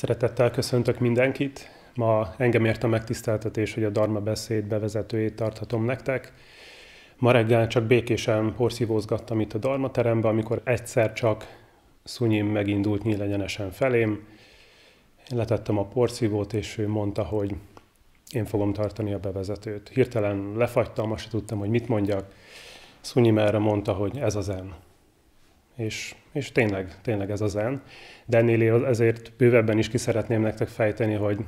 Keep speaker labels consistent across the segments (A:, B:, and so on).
A: Szeretettel köszöntök mindenkit. Ma engem ért a megtiszteltetés, hogy a Dharma beszéd bevezetőjét tarthatom nektek. Ma reggel csak békésen porszívózgattam itt a Dharma terembe, amikor egyszer csak Szunyim megindult nyílegyenesen felém. Én letettem a porszívót, és ő mondta, hogy én fogom tartani a bevezetőt. Hirtelen lefagytam, azt tudtam, hogy mit mondjak. Szunyim erre mondta, hogy ez az en. És, és tényleg, tényleg ez a zen. De ennél ezért bővebben is ki szeretném nektek fejteni, hogy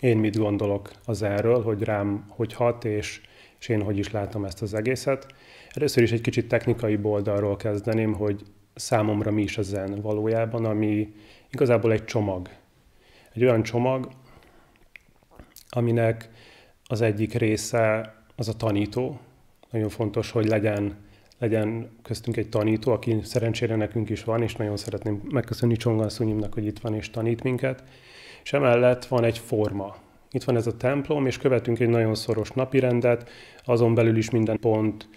A: én mit gondolok az erről, hogy rám hogy hat, és, és én hogy is látom ezt az egészet. Először is egy kicsit technikai oldalról kezdeném, hogy számomra mi is a zen valójában, ami igazából egy csomag. Egy olyan csomag, aminek az egyik része az a tanító. Nagyon fontos, hogy legyen legyen köztünk egy tanító, aki szerencsére nekünk is van, és nagyon szeretném megköszönni Csonganszonyimnak, hogy itt van és tanít minket. És emellett van egy forma. Itt van ez a templom, és követünk egy nagyon szoros napirendet, azon belül is minden pont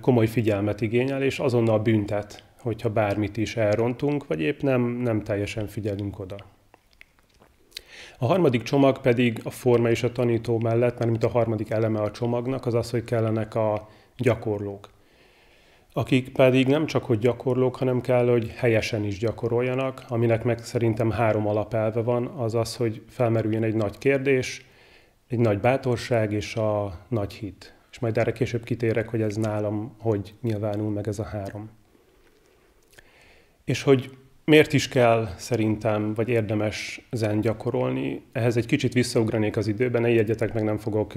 A: komoly figyelmet igényel, és azonnal büntet, hogyha bármit is elrontunk, vagy épp nem, nem teljesen figyelünk oda. A harmadik csomag pedig a forma és a tanító mellett, mert mint a harmadik eleme a csomagnak, az az, hogy kellenek a gyakorlók akik pedig nem csak hogy gyakorlók, hanem kell, hogy helyesen is gyakoroljanak, aminek meg szerintem három alapelve van, az az, hogy felmerüljön egy nagy kérdés, egy nagy bátorság és a nagy hit. És majd erre később kitérek, hogy ez nálam hogy nyilvánul meg ez a három. És hogy miért is kell szerintem, vagy érdemes zen gyakorolni, ehhez egy kicsit visszaugranék az időben, ne meg, nem fogok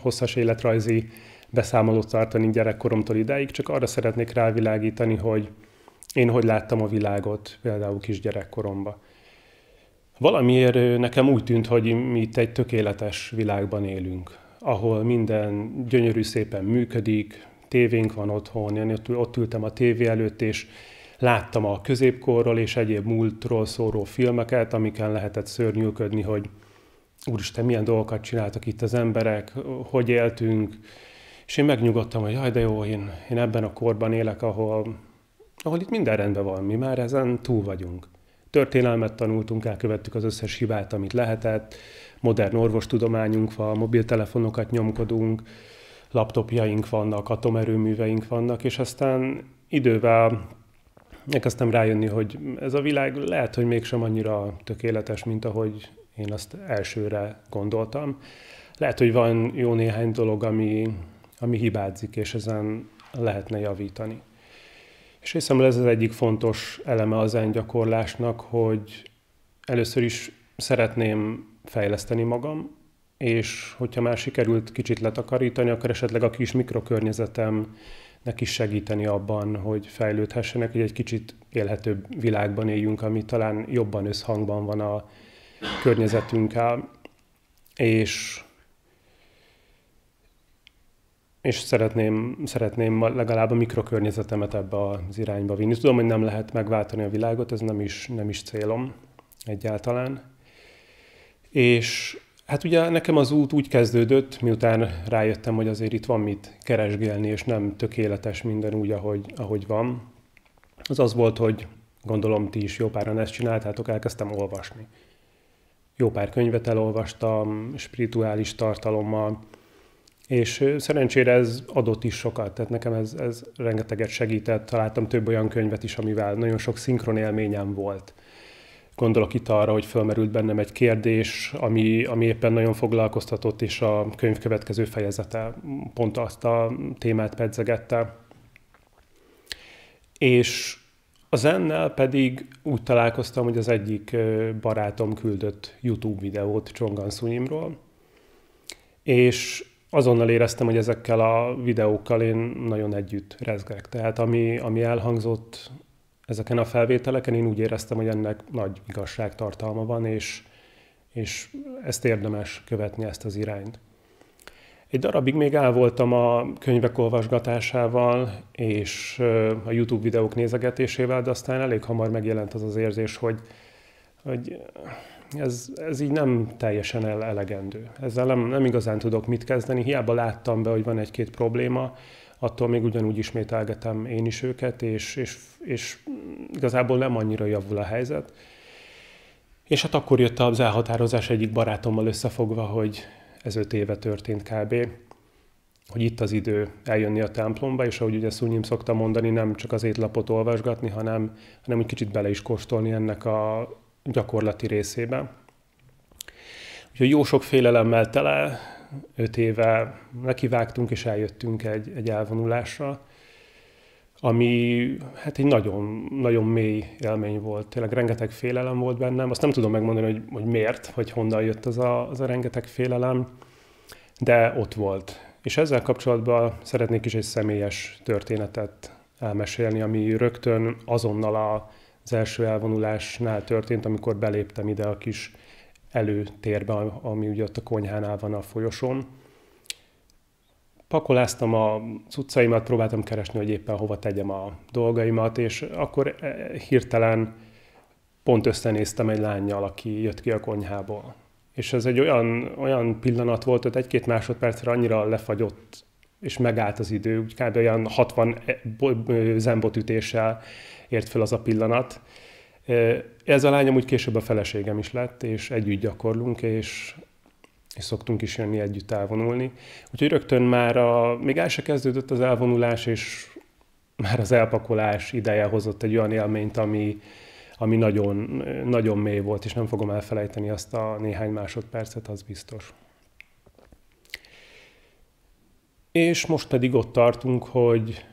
A: hosszas életrajzi beszámolót tartani gyerekkoromtól ideig, csak arra szeretnék rávilágítani, hogy én hogy láttam a világot például kisgyerekkoromban. Valamiért nekem úgy tűnt, hogy mi itt egy tökéletes világban élünk, ahol minden gyönyörű szépen működik, tévénk van otthon, én ott ültem a tévé előtt, és láttam a középkorról és egyéb múltról szóró filmeket, amiken lehetett szörnyűködni, hogy úristen, milyen dolgokat csináltak itt az emberek, hogy éltünk, és én megnyugodtam, hogy jaj, de jó, én, én ebben a korban élek, ahol, ahol itt minden rendben van, mi már ezen túl vagyunk. Történelmet tanultunk, elkövettük az összes hibát, amit lehetett, modern orvostudományunk van, mobiltelefonokat nyomkodunk, laptopjaink vannak, atomerőműveink vannak, és aztán idővel elkezdtem rájönni, hogy ez a világ lehet, hogy mégsem annyira tökéletes, mint ahogy én azt elsőre gondoltam. Lehet, hogy van jó néhány dolog, ami, ami hibázik, és ezen lehetne javítani. És hiszem, ez az egyik fontos eleme az gyakorlásnak, hogy először is szeretném fejleszteni magam, és hogyha már sikerült kicsit letakarítani, akkor esetleg a kis mikrokörnyezetem, neki segíteni abban, hogy fejlődhessenek, hogy egy kicsit élhetőbb világban éljünk, ami talán jobban összhangban van a környezetünkkel, és és szeretném, szeretném legalább a mikrokörnyezetemet ebbe az irányba vinni. Tudom, hogy nem lehet megváltani a világot, ez nem is, nem is célom egyáltalán. És hát ugye nekem az út úgy kezdődött, miután rájöttem, hogy azért itt van mit keresgélni, és nem tökéletes minden úgy, ahogy, ahogy van. Az az volt, hogy gondolom ti is jó páran ezt csináltátok, elkezdtem olvasni. Jó pár könyvet elolvastam, spirituális tartalommal, és szerencsére ez adott is sokat, tehát nekem ez, ez rengeteget segített. Találtam több olyan könyvet is, amivel nagyon sok szinkron élményem volt. Gondolok itt arra, hogy felmerült bennem egy kérdés, ami, ami éppen nagyon foglalkoztatott, és a könyv következő fejezete pont azt a témát pedzegette. És a zennel pedig úgy találkoztam, hogy az egyik barátom küldött YouTube videót Csongan Szunyimról, és azonnal éreztem, hogy ezekkel a videókkal én nagyon együtt rezgek. Tehát ami, ami elhangzott ezeken a felvételeken, én úgy éreztem, hogy ennek nagy igazságtartalma van, és, és ezt érdemes követni, ezt az irányt. Egy darabig még el voltam a könyvek olvasgatásával és a YouTube videók nézegetésével, de aztán elég hamar megjelent az az érzés, hogy, hogy ez, ez így nem teljesen elegendő. Ezzel nem, nem igazán tudok mit kezdeni, hiába láttam be, hogy van egy-két probléma, attól még ugyanúgy ismételgetem én is őket, és, és, és igazából nem annyira javul a helyzet. És hát akkor jött az elhatározás egyik barátommal összefogva, hogy ez öt éve történt kb., hogy itt az idő eljönni a templomba, és ahogy ugye Szunyim szokta mondani, nem csak az étlapot olvasgatni, hanem, hanem egy kicsit bele is kóstolni ennek a gyakorlati részében. Úgyhogy jó sok félelemmel tele, öt éve nekivágtunk és eljöttünk egy, egy elvonulásra, ami hát egy nagyon, nagyon mély élmény volt. Tényleg rengeteg félelem volt bennem. Azt nem tudom megmondani, hogy, hogy miért, hogy honnan jött az a, az a rengeteg félelem, de ott volt. És ezzel kapcsolatban szeretnék is egy személyes történetet elmesélni, ami rögtön azonnal a, az első elvonulásnál történt, amikor beléptem ide a kis előtérbe, ami ugye ott a konyhánál van a folyosón. Pakoláztam a cuccaimat, próbáltam keresni, hogy éppen hova tegyem a dolgaimat, és akkor e, hirtelen pont összenéztem egy lányjal, aki jött ki a konyhából. És ez egy olyan, olyan pillanat volt, hogy egy-két másodpercre annyira lefagyott, és megállt az idő, úgy kb. olyan 60 e, zembotütéssel ért fel az a pillanat. Ez a lányom úgy később a feleségem is lett, és együtt gyakorlunk, és, és szoktunk is jönni együtt elvonulni. Úgyhogy rögtön már a, még el se kezdődött az elvonulás, és már az elpakolás ideje hozott egy olyan élményt, ami, ami nagyon, nagyon mély volt, és nem fogom elfelejteni azt a néhány másodpercet, az biztos. És most pedig ott tartunk, hogy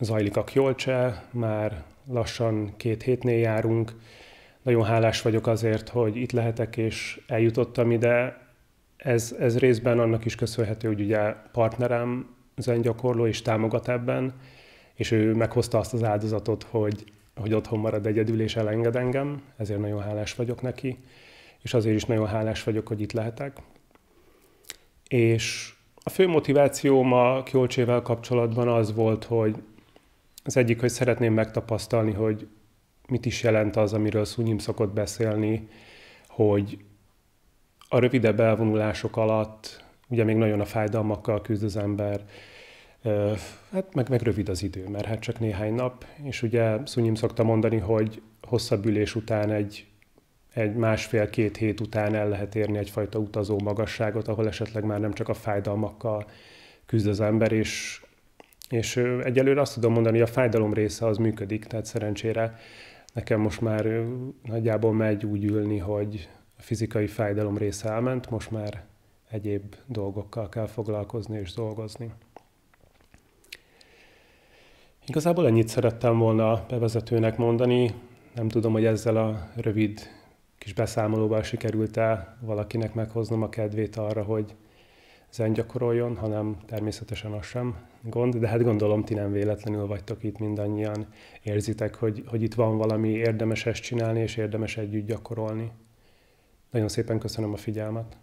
A: zajlik a kjolcse, már lassan két hétnél járunk. Nagyon hálás vagyok azért, hogy itt lehetek és eljutottam ide. Ez, ez részben annak is köszönhető, hogy ugye partnerem zengyakorló és támogat ebben, és ő meghozta azt az áldozatot, hogy, hogy otthon marad egyedül és elenged engem, ezért nagyon hálás vagyok neki, és azért is nagyon hálás vagyok, hogy itt lehetek. És a fő motivációm a kapcsolatban az volt, hogy az egyik, hogy szeretném megtapasztalni, hogy mit is jelent az, amiről Szunyim szokott beszélni, hogy a rövidebb elvonulások alatt, ugye még nagyon a fájdalmakkal küzd az ember, hát meg, meg rövid az idő, mert hát csak néhány nap, és ugye Szunyim szokta mondani, hogy hosszabb ülés után egy, egy másfél-két hét után el lehet érni egyfajta utazó magasságot, ahol esetleg már nem csak a fájdalmakkal küzd az ember, és és egyelőre azt tudom mondani, hogy a fájdalom része az működik, tehát szerencsére nekem most már nagyjából megy úgy ülni, hogy a fizikai fájdalom része elment, most már egyéb dolgokkal kell foglalkozni és dolgozni. Igazából ennyit szerettem volna bevezetőnek mondani. Nem tudom, hogy ezzel a rövid kis beszámolóval sikerült-e valakinek meghoznom a kedvét arra, hogy zen gyakoroljon, hanem természetesen az sem gond, de hát gondolom ti nem véletlenül vagytok itt mindannyian, érzitek, hogy, hogy itt van valami érdemes ezt csinálni, és érdemes együtt gyakorolni. Nagyon szépen köszönöm a figyelmet!